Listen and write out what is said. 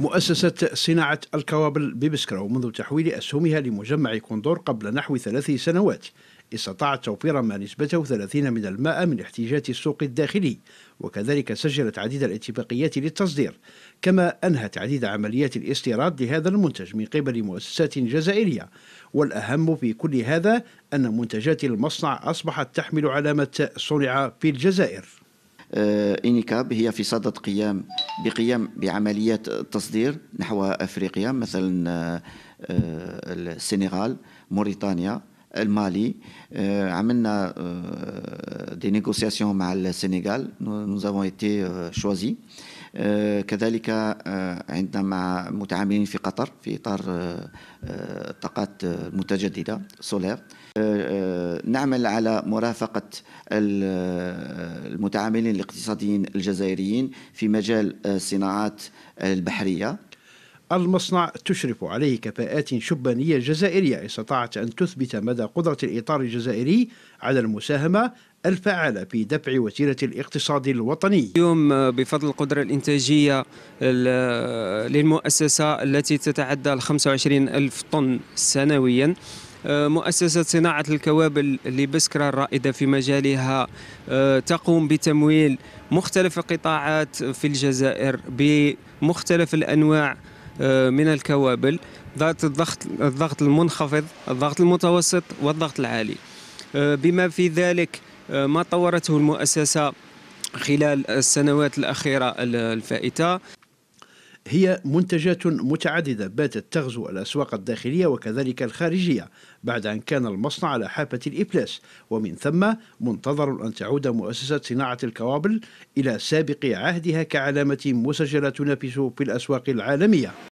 مؤسسة صناعة الكوابل ببسكرة ومنذ تحويل أسهمها لمجمع كوندور قبل نحو ثلاث سنوات استطاعت توفير ما نسبته 30 من الماء من احتياجات السوق الداخلي وكذلك سجلت عديد الاتفاقيات للتصدير كما أنهت عديد عمليات الاستيراد لهذا المنتج من قبل مؤسسات جزائرية والأهم في كل هذا أن منتجات المصنع أصبحت تحمل علامة صنع في الجزائر آه، إنيكاب هي في صدد قيام بقيام بعمليات تصدير نحو أفريقيا مثلا آه، السنغال موريتانيا المالي آه، عملنا دي نيغوسياسيون مع السنغال نو افون ايتي شوزي آه، كذلك آه، عندنا مع متعاملين في قطر في إطار الطاقات آه، المتجددة سولير نعمل على مرافقة المتعاملين الاقتصاديين الجزائريين في مجال الصناعات البحرية المصنع تشرف عليه كفاءات شبانية جزائرية استطاعت أن تثبت مدى قدرة الإطار الجزائري على المساهمة الفعالة في دفع وتيرة الاقتصاد الوطني اليوم بفضل القدرة الإنتاجية للمؤسسة التي تتعدى ال 25 ألف طن سنوياً مؤسسة صناعة الكوابل لبسكرة الرائدة في مجالها تقوم بتمويل مختلف القطاعات في الجزائر بمختلف الأنواع آه، من الكوابل ذات الضغط الضغط المنخفض الضغط المتوسط والضغط العالي آه، بما في ذلك آه، ما طورته المؤسسه خلال السنوات الأخيرة الفائتة هي منتجات متعددة باتت تغزو الأسواق الداخلية وكذلك الخارجية بعد أن كان المصنع على حافة الإفلاس ومن ثم منتظر أن تعود مؤسسة صناعة الكوابل إلى سابق عهدها كعلامة مسجلة تنافس في الأسواق العالمية